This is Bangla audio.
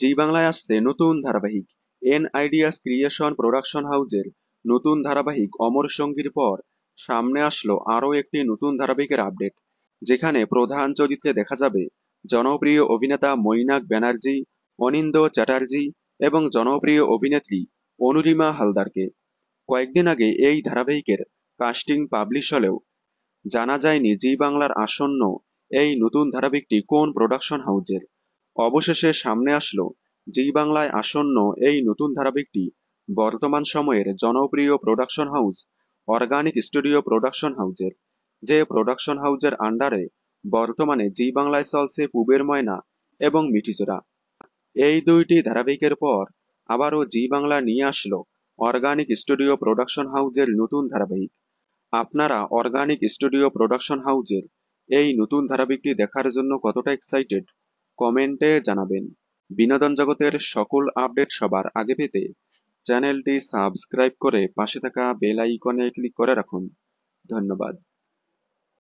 জি বাংলায় আসছে নতুন ধারাবাহিক এন আইডিয়াস ক্রিয়েশন প্রোডাকশন হাউজের নতুন ধারাবাহিক অমর সঙ্গীর পর সামনে আসলো আরও একটি নতুন ধারাবাহিকের আপডেট যেখানে প্রধান চরিত্রে দেখা যাবে জনপ্রিয় অভিনেতা মৈনাক ব্যানার্জি অনিন্দ চ্যাটার্জি এবং জনপ্রিয় অভিনেত্রী অনুরিমা হালদারকে কয়েকদিন আগে এই ধারাবাহিকের কাস্টিং পাবলিশ হলেও জানা যায়নি জি বাংলার আসন্ন এই নতুন ধারাবাহিকটি কোন প্রোডাকশন হাউজের অবশেষে সামনে আসলো জি বাংলায় আসন্ন এই নতুন ধারাবাহিকটি বর্তমান সময়ের জনপ্রিয় production house organic studio production হাউজের যে প্রোডাকশন হাউজের আন্ডারে বর্তমানে জি বাংলায় চলছে পুবের ময়না এবং মিঠিচোরা এই দুইটি ধারাবাহিকের পর আবারও জি বাংলা নিয়ে আসলো অর্গানিক স্টুডিও প্রোডাকশন হাউজের নতুন ধারাবাহিক আপনারা অর্গানিক স্টুডিও প্রোডাকশন হাউজের এই নতুন ধারাবাহিকটি দেখার জন্য কতটা এক্সাইটেড কমেন্টে জানাবেন বিনোদন জগতের সকল আপডেট সবার আগে পেতে চ্যানেলটি সাবস্ক্রাইব করে পাশে থাকা বেল আইকনে ক্লিক করে রাখুন ধন্যবাদ